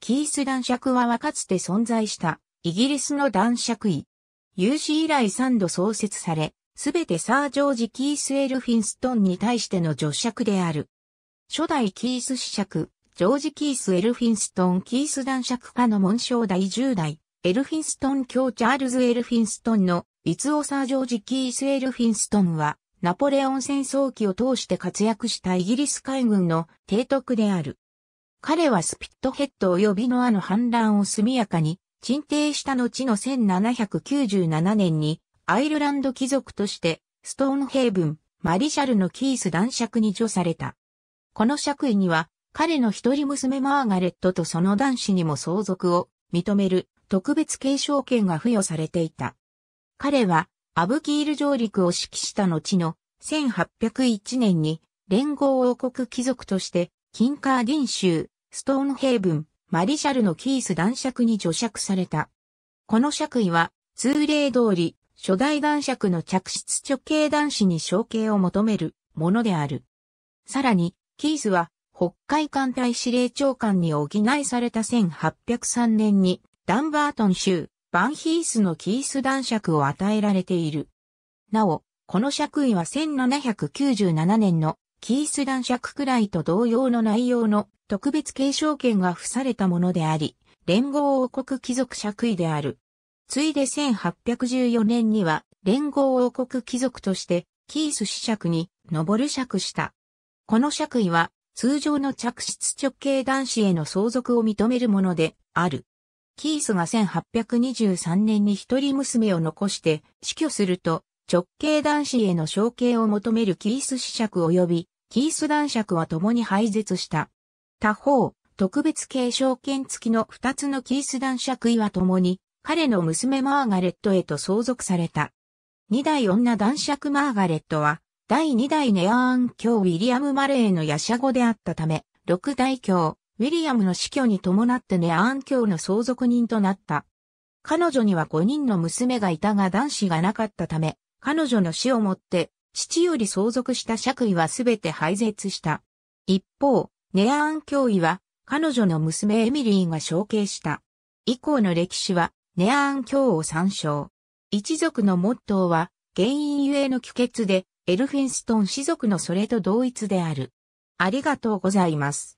キース男爵はかつて存在したイギリスの男爵位。有史以来3度創設され、すべてサー・ジョージ・キース・エルフィンストンに対しての助爵である。初代キース子爵、ジョージ・キース・エルフィンストン・キース男爵家の紋章第10代、エルフィンストン卿チャールズ・エルフィンストンの、リツオサー・ジョージ・キース・エルフィンストンは、ナポレオン戦争期を通して活躍したイギリス海軍の提督である。彼はスピットヘッド及びノアの反乱を速やかに鎮定した後の1797年にアイルランド貴族としてストーンヘイブン、マリシャルのキース男爵に除された。この爵位には彼の一人娘マーガレットとその男子にも相続を認める特別継承権が付与されていた。彼はアブキール上陸を指揮した後の1801年に連合王国貴族としてキンカーディン州、ストーンヘイブン、マリシャルのキース男爵に除爵された。この爵位は、通例通り、初代男爵の嫡出直系男子に承継を求めるものである。さらに、キースは、北海艦隊司令長官に補いされた1803年に、ダンバートン州、バンヒースのキース男爵を与えられている。なお、この爵位は1797年のキース男爵くらいと同様の内容の特別継承権が付されたものであり、連合王国貴族爵位である。ついで1814年には、連合王国貴族として、キース子爵に、上る爵した。この爵位は、通常の着室直系男子への相続を認めるもので、ある。キースが1823年に一人娘を残して死去すると、直径男子への承継を求めるキース子爵及びキース男爵は共に廃絶した。他方、特別継承権付きの二つのキース男爵位は共に彼の娘マーガレットへと相続された。二代女男爵マーガレットは第二代ネアーン教ウィリアム・マレーのヤシャ語であったため、六代教ウィリアムの死去に伴ってネアーン教の相続人となった。彼女には五人の娘がいたが男子がなかったため、彼女の死をもって、父より相続した爵位はすべて廃絶した。一方、ネアーン教位は、彼女の娘エミリーが承継した。以降の歴史は、ネアーン教を参照。一族のモットーは、原因ゆえの帰結で、エルフィンストン氏族のそれと同一である。ありがとうございます。